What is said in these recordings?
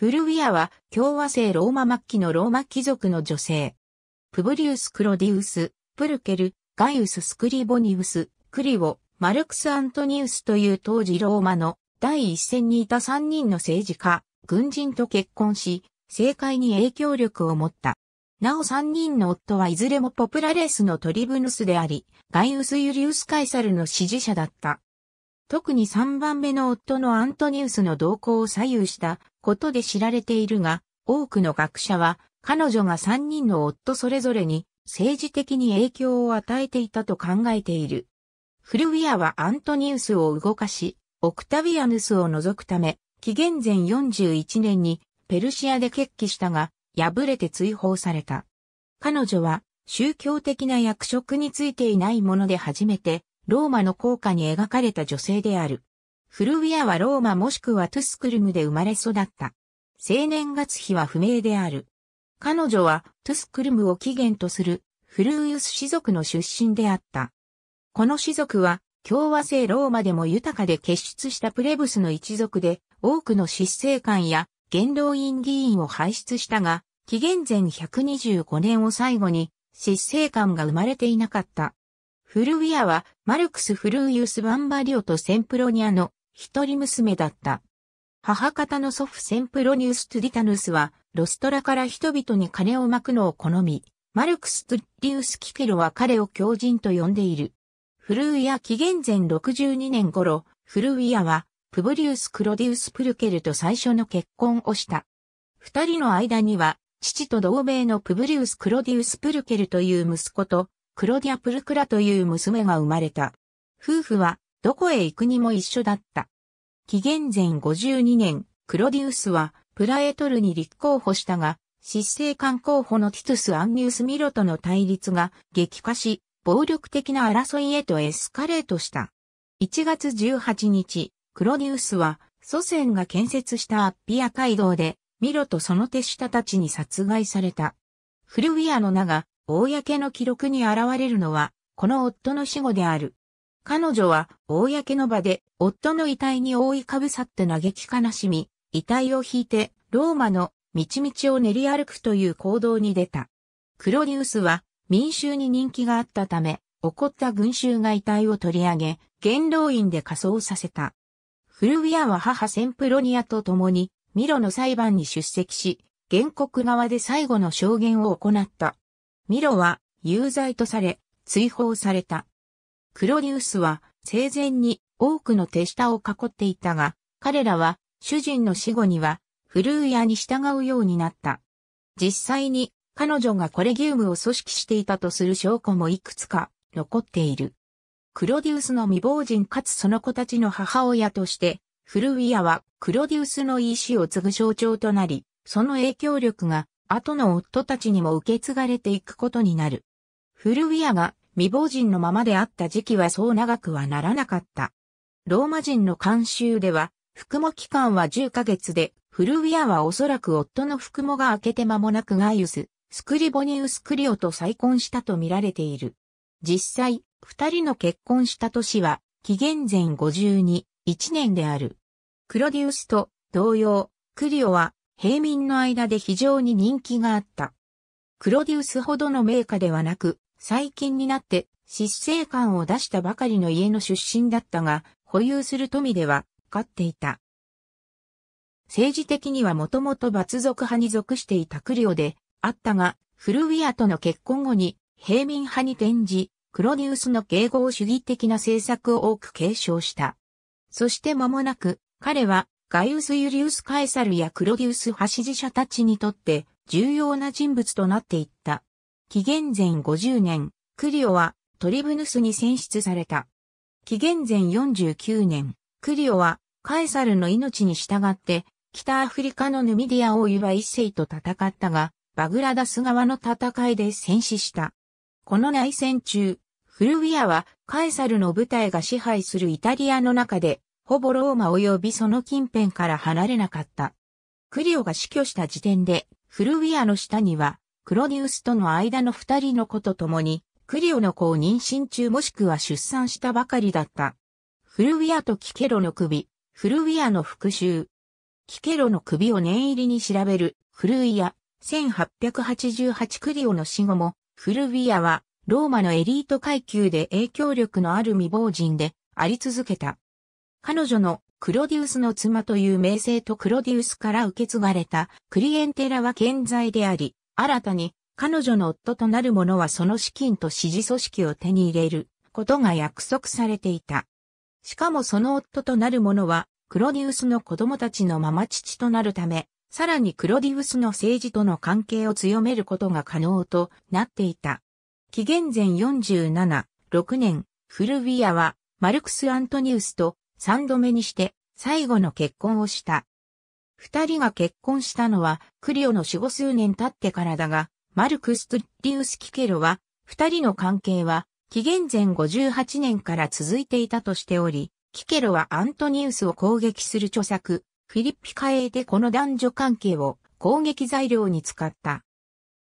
フルウィアは共和制ローマ末期のローマ貴族の女性。プブリウス・クロディウス、プルケル、ガイウス・スクリボニウス、クリオ、マルクス・アントニウスという当時ローマの第一線にいた3人の政治家、軍人と結婚し、政界に影響力を持った。なお3人の夫はいずれもポプラレースのトリブヌスであり、ガイウス・ユリウス・カイサルの支持者だった。特に3番目の夫のアントニウスの動向を左右したことで知られているが、多くの学者は、彼女が三人の夫それぞれに政治的に影響を与えていたと考えている。フルウィアはアントニウスを動かし、オクタビアヌスを除くため、紀元前41年にペルシアで決起したが、敗れて追放された。彼女は宗教的な役職についていないもので初めて、ローマの効果に描かれた女性である。フルウィアはローマもしくはトゥスクルムで生まれ育った。青年月日は不明である。彼女はトゥスクルムを起源とするフルウィウス氏族の出身であった。この氏族は共和制ローマでも豊かで結出したプレブスの一族で多くの執政官や元老院議員を輩出したが、紀元前125年を最後に執政官が生まれていなかった。フルウィアはマルクス・フルーユス・バンバリオとセンプロニアの一人娘だった。母方の祖父センプロニュース・トゥディタヌスは、ロストラから人々に金をまくのを好み、マルクス・トゥリウス・キケロは彼を狂人と呼んでいる。フルーヤ紀元前62年頃、フルーヤは、プブリウス・クロディウス・プルケルと最初の結婚をした。二人の間には、父と同盟のプブリウス・クロディウス・プルケルという息子と、クロディア・プルクラという娘が生まれた。夫婦はどこへ行くにも一緒だった。紀元前52年、クロディウスはプラエトルに立候補したが、失政官候補のティトゥス・アンニュース・ミロとの対立が激化し、暴力的な争いへとエスカレートした。1月18日、クロディウスは祖先が建設したアッピア街道で、ミロとその手下たちに殺害された。フルウィアの名が、公の記録に現れるのは、この夫の死後である。彼女は、公の場で、夫の遺体に覆いかぶさって嘆き悲しみ、遺体を引いて、ローマの道々を練り歩くという行動に出た。クロディウスは、民衆に人気があったため、怒った群衆が遺体を取り上げ、元老院で仮装させた。古ルアは母センプロニアと共に、ミロの裁判に出席し、原告側で最後の証言を行った。ミロは、有罪とされ、追放された。クロデュウスは生前に多くの手下を囲っていたが、彼らは主人の死後にはフルーヤに従うようになった。実際に彼女がコレギウムを組織していたとする証拠もいくつか残っている。クロディウスの未亡人かつその子たちの母親として、フルウィアはクロディウスの意志を継ぐ象徴となり、その影響力が後の夫たちにも受け継がれていくことになる。フルウィアが未亡人のままであった時期はそう長くはならなかった。ローマ人の慣習では、服務期間は10ヶ月で、フルウィアはおそらく夫の服務が明けて間もなくガイウス、スクリボニウスクリオと再婚したと見られている。実際、二人の結婚した年は、紀元前52、1年である。クロディウスと同様、クリオは平民の間で非常に人気があった。クロディウスほどの名家ではなく、最近になって失勢感を出したばかりの家の出身だったが、保有する富では、勝っていた。政治的にはもともと罰族派に属していたクリオで、あったが、フルウィアとの結婚後に、平民派に転じ、クロディウスの迎合主義的な政策を多く継承した。そして間もなく、彼は、ガイウス・ユリウス・カエサルやクロディウス派支持者たちにとって、重要な人物となっていった。紀元前50年、クリオはトリブヌスに選出された。紀元前49年、クリオはカエサルの命に従って北アフリカのヌミディア王岩一世と戦ったが、バグラダス側の戦いで戦死した。この内戦中、フルウィアはカエサルの部隊が支配するイタリアの中で、ほぼローマ及びその近辺から離れなかった。クリオが死去した時点で、フルウィアの下にはクロディウスとの間の二人の子と共に、クリオの子を妊娠中もしくは出産したばかりだった。フルウィアとキケロの首、フルウィアの復讐。キケロの首を念入りに調べる、フルウィア、1888クリオの死後も、フルウィアは、ローマのエリート階級で影響力のある未亡人で、あり続けた。彼女のクロディウスの妻という名声とクロディウスから受け継がれたクリエンテラは健在であり、新たに彼女の夫となる者はその資金と支持組織を手に入れることが約束されていた。しかもその夫となる者はクロディウスの子供たちのまま父となるため、さらにクロディウスの政治との関係を強めることが可能となっていた。紀元前47、6年、フルビィアはマルクス・アントニウスと3度目にして最後の結婚をした。二人が結婚したのは、クリオの四五数年経ってからだが、マルクス・トゥッリウス・キケロは、二人の関係は、紀元前58年から続いていたとしており、キケロはアントニウスを攻撃する著作、フィリッピカエでこの男女関係を攻撃材料に使った。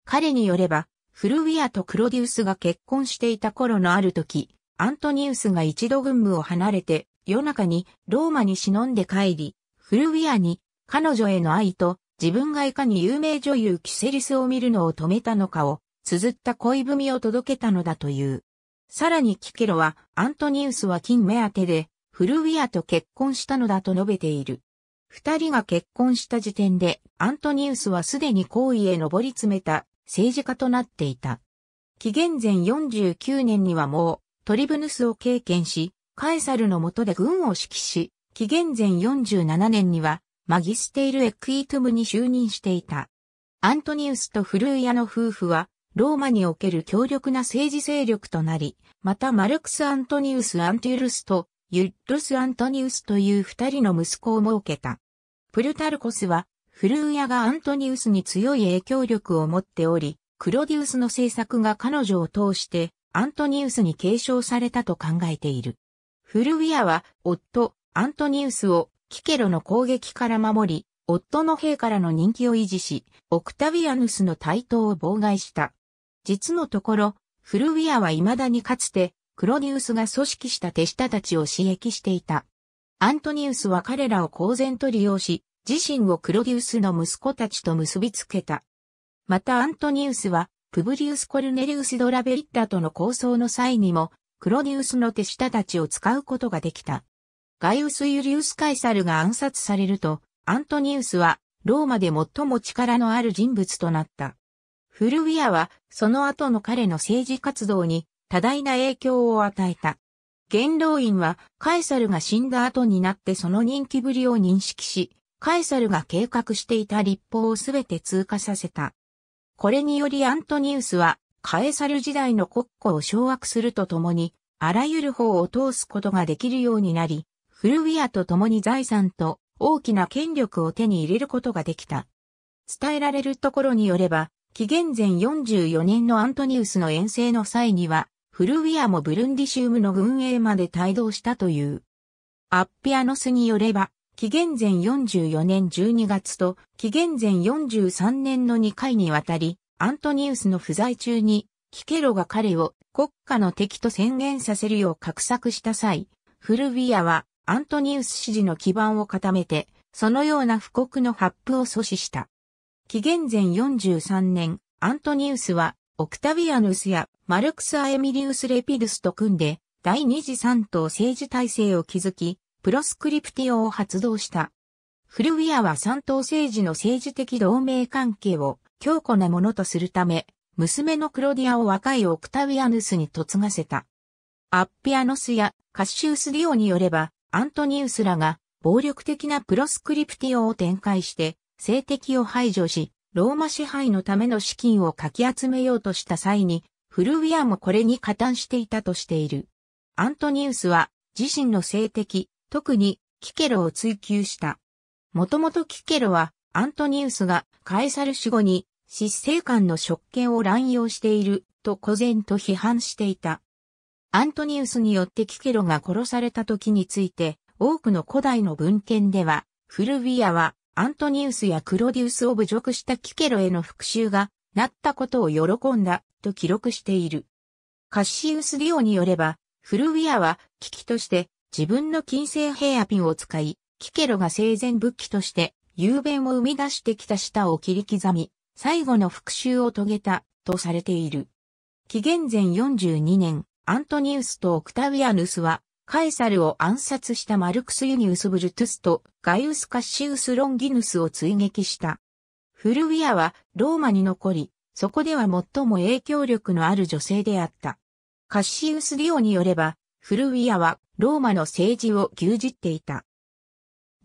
彼によれば、フルウィアとクロディウスが結婚していた頃のある時、アントニウスが一度軍務を離れて、夜中にローマに忍んで帰り、フルウィアに彼女への愛と自分がいかに有名女優キセリスを見るのを止めたのかを綴った恋文を届けたのだという。さらにキケロはアントニウスは金目当てでフルウィアと結婚したのだと述べている。二人が結婚した時点でアントニウスはすでに皇位へ上り詰めた政治家となっていた。紀元前49年にはもうトリブヌスを経験し、カエサルの下で軍を指揮し、紀元前47年にはマギステール・エクイトムに就任していた。アントニウスとフルーヤの夫婦は、ローマにおける強力な政治勢力となり、またマルクス・アントニウス・アンティルスとユッドス・アントニウスという二人の息子を設けた。プルタルコスは、フルーヤがアントニウスに強い影響力を持っており、クロディウスの政策が彼女を通して、アントニウスに継承されたと考えている。フルーヤは、夫、アントニウスをキケロの攻撃から守り、夫の兵からの人気を維持し、オクタヴィアヌスの台頭を妨害した。実のところ、フルウィアは未だにかつて、クロディウスが組織した手下たちを刺激していた。アントニウスは彼らを公然と利用し、自身をクロデュウスの息子たちと結びつけた。またアントニウスは、プブリウス・コルネリウス・ドラベリッタとの構想の際にも、クロデュウスの手下たちを使うことができた。ガイウス・ユリウス・カイサルが暗殺されると、アントニウスはローマで最も力のある人物となった。フルウィアはその後の彼の政治活動に多大な影響を与えた。元老院はカエサルが死んだ後になってその人気ぶりを認識し、カエサルが計画していた立法をすべて通過させた。これによりアントニウスはカエサル時代の国庫を掌握するとともに、あらゆる法を通すことができるようになり、フルウィアと共に財産と大きな権力を手に入れることができた。伝えられるところによれば、紀元前44年のアントニウスの遠征の際には、フルウィアもブルンディシウムの軍営まで帯同したという。アッピアノスによれば、紀元前44年12月と紀元前43年の2回にわたり、アントニウスの不在中に、キケロが彼を国家の敵と宣言させるよう画策した際、フルウィアはアントニウス支持の基盤を固めて、そのような布告の発布を阻止した。紀元前43年、アントニウスは、オクタビアヌスやマルクス・アエミリウス・レピルスと組んで、第二次三党政治体制を築き、プロスクリプティオを発動した。フルウィアは三党政治の政治的同盟関係を強固なものとするため、娘のクロディアを若いオクタビアヌスに嫁がせた。アッピアノスやカッシウス・ディオによれば、アントニウスらが暴力的なプロスクリプティオを展開して性敵を排除し、ローマ支配のための資金をかき集めようとした際に、フルウィアもこれに加担していたとしている。アントニウスは自身の性敵、特にキケロを追求した。もともとキケロはアントニウスがカエサル死後に執政官の職権を乱用していると公然と批判していた。アントニウスによってキケロが殺された時について、多くの古代の文献では、フルビアはアントニウスやクロディウスを侮辱したキケロへの復讐がなったことを喜んだと記録している。カッシウス・リオによれば、フルビアは危機として自分の金星ヘアピンを使い、キケロが生前武器として雄弁を生み出してきた舌を切り刻み、最後の復讐を遂げたとされている。紀元前42年、アントニウスとオクタウィアヌスは、カエサルを暗殺したマルクス・ユニウス・ブルトゥスとガイウス・カッシウス・ロンギヌスを追撃した。フルウィアはローマに残り、そこでは最も影響力のある女性であった。カッシウス・ディオによれば、フルウィアはローマの政治を牛耳っていた。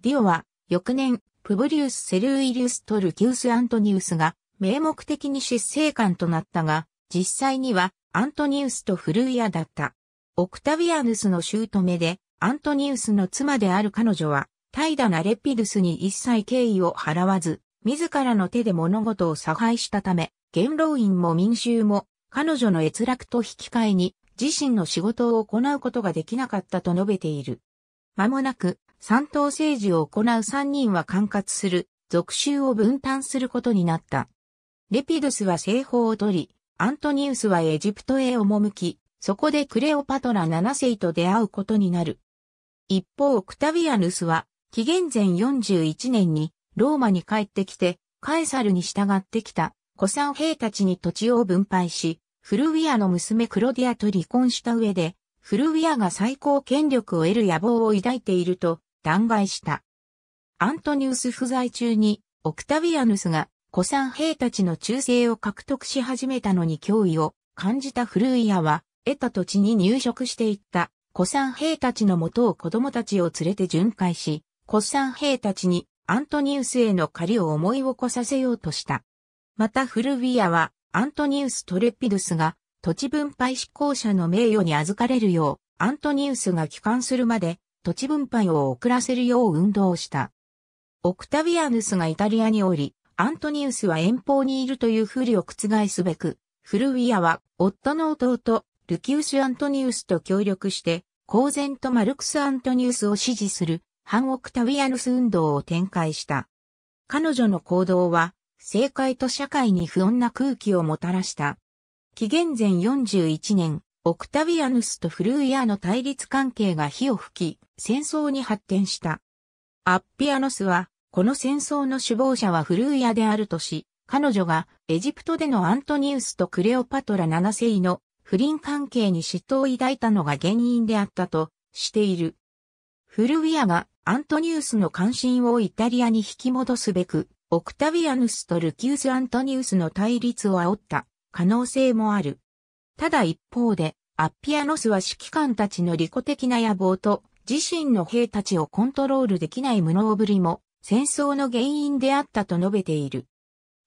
ディオは翌年、プブリウス・セルウィリウス・トルキウス・アントニウスが名目的に執政官となったが、実際にはアントニウスとフルイアだった。オクタビアヌスの姑で、アントニウスの妻である彼女は、怠惰なレピドゥスに一切敬意を払わず、自らの手で物事を差配したため、元老院も民衆も、彼女の閲楽と引き換えに、自身の仕事を行うことができなかったと述べている。間もなく、三党政治を行う三人は管轄する、属州を分担することになった。レピドゥスは政法を取り、アントニウスはエジプトへ赴き、そこでクレオパトラ7世と出会うことになる。一方、オクタビアヌスは、紀元前41年に、ローマに帰ってきて、カエサルに従ってきた、古参兵たちに土地を分配し、フルウィアの娘クロディアと離婚した上で、フルウィアが最高権力を得る野望を抱いていると、弾劾した。アントニウス不在中に、オクタビアヌスが古参兵たちの忠誠を獲得し始めたのに脅威を感じた古い屋は、得た土地に入植していった古参兵たちのもとを子供たちを連れて巡回し、古参兵たちにアントニウスへの借りを思い起こさせようとした。またフルウィアはアントニウス・トレピドゥスが土地分配執行者の名誉に預かれるよう、アントニウスが帰還するまで土地分配を遅らせるよう運動した。オクタヴィアヌスがイタリアにおり、アントニウスは遠方にいるという不利を覆すべく、フルウィアは夫の弟、ルキウス・アントニウスと協力して、公然とマルクス・アントニウスを支持する反オクタウィアヌス運動を展開した。彼女の行動は、政界と社会に不穏な空気をもたらした。紀元前41年、オクタウィアヌスとフルウィアの対立関係が火を吹き、戦争に発展した。アッピアノスは、この戦争の首謀者はフルーヤであるとし、彼女がエジプトでのアントニウスとクレオパトラ7世の不倫関係に嫉妬を抱いたのが原因であったとしている。フルウィアがアントニウスの関心をイタリアに引き戻すべく、オクタヴィアヌスとルキウス・アントニウスの対立を煽った可能性もある。ただ一方で、アッピアノスは指揮官たちの利己的な野望と自身の兵たちをコントロールできない無能ぶりも戦争の原因であったと述べている。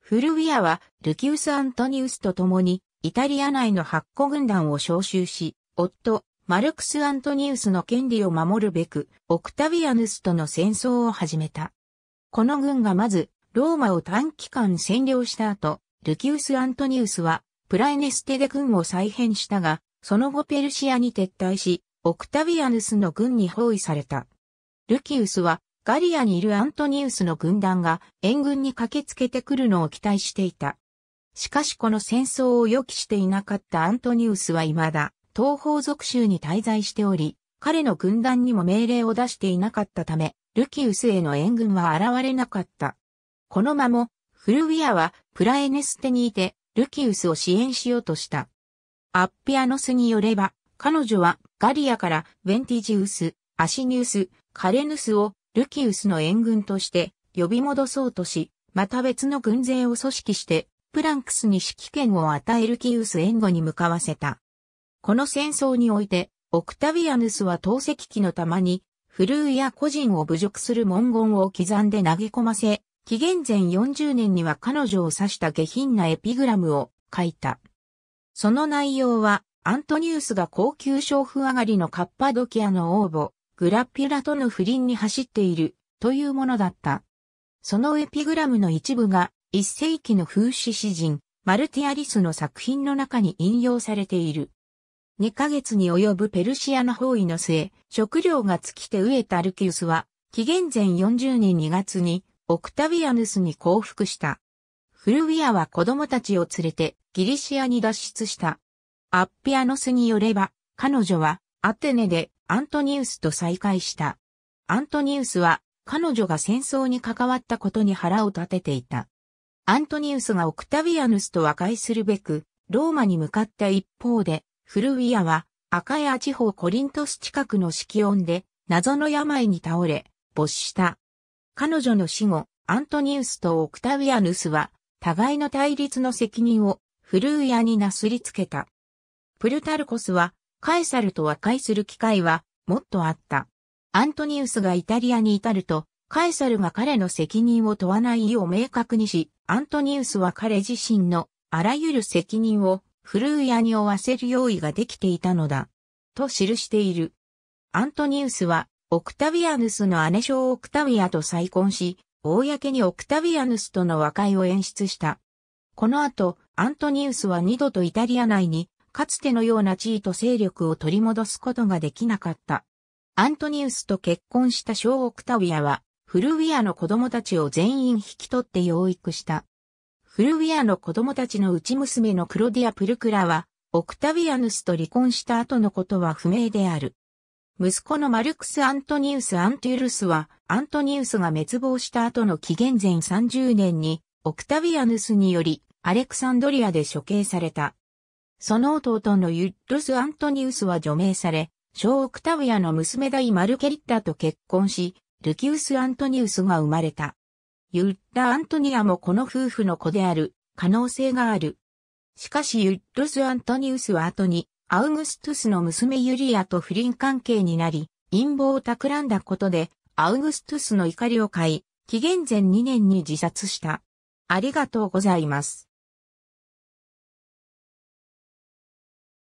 フルウィアはルキウス・アントニウスと共にイタリア内の八個軍団を招集し、夫、マルクス・アントニウスの権利を守るべく、オクタビアヌスとの戦争を始めた。この軍がまず、ローマを短期間占領した後、ルキウス・アントニウスは、プライネステで軍を再編したが、その後ペルシアに撤退し、オクタビアヌスの軍に包囲された。ルキウスはガリアにいるアントニウスの軍団が援軍に駆けつけてくるのを期待していた。しかしこの戦争を予期していなかったアントニウスは未だ東方属州に滞在しており、彼の軍団にも命令を出していなかったため、ルキウスへの援軍は現れなかった。この間も、フルウィアはプラエネステにいて、ルキウスを支援しようとした。アッピアノスによれば、彼女はガリアからヴェンティジウス、アシニウス、カレヌスをルキウスの援軍として呼び戻そうとし、また別の軍勢を組織して、プランクスに指揮権を与えルキウス援護に向かわせた。この戦争において、オクタビアヌスは投石機のまに、古いや個人を侮辱する文言を刻んで投げ込ませ、紀元前40年には彼女を指した下品なエピグラムを書いた。その内容は、アントニウスが高級娼婦上がりのカッパドキアの応募、グラッピュラとの不倫に走っているというものだった。そのエピグラムの一部が一世紀の風刺詩人マルティアリスの作品の中に引用されている。2ヶ月に及ぶペルシアの包囲の末、食料が尽きて飢えたアルキウスは、紀元前40年2月にオクタビアヌスに降伏した。フルウィアは子供たちを連れてギリシアに脱出した。アッピアノスによれば、彼女はアテネでアントニウスと再会した。アントニウスは彼女が戦争に関わったことに腹を立てていた。アントニウスがオクタビアヌスと和解するべく、ローマに向かった一方で、フルウィアは、アカヤ地方コリントス近くの色温で、謎の病に倒れ、没した。彼女の死後、アントニウスとオクタビィアヌスは、互いの対立の責任を、フルウィアになすりつけた。プルタルコスは、カエサルと和解する機会はもっとあった。アントニウスがイタリアに至ると、カエサルが彼の責任を問わない意を明確にし、アントニウスは彼自身のあらゆる責任をフルーヤに負わせる用意ができていたのだ。と記している。アントニウスは、オクタビアヌスの姉小オクタビアと再婚し、公にオクタビアヌスとの和解を演出した。この後、アントニウスは二度とイタリア内にかつてのような地位と勢力を取り戻すことができなかった。アントニウスと結婚した小オクタウィアは、フルウィアの子供たちを全員引き取って養育した。フルウィアの子供たちのうち娘のクロディア・プルクラは、オクタヴィアヌスと離婚した後のことは不明である。息子のマルクス・アントニウス・アントゥルスは、アントニウスが滅亡した後の紀元前30年に、オクタヴィアヌスにより、アレクサンドリアで処刑された。その弟のユッドス・アントニウスは除名され、小オクタウヤの娘代マルケリッタと結婚し、ルキウス・アントニウスが生まれた。ユッダ・アントニアもこの夫婦の子である可能性がある。しかしユッドス・アントニウスは後にアウグストゥスの娘ユリアと不倫関係になり、陰謀を企んだことでアウグストゥスの怒りを買い、紀元前2年に自殺した。ありがとうございます。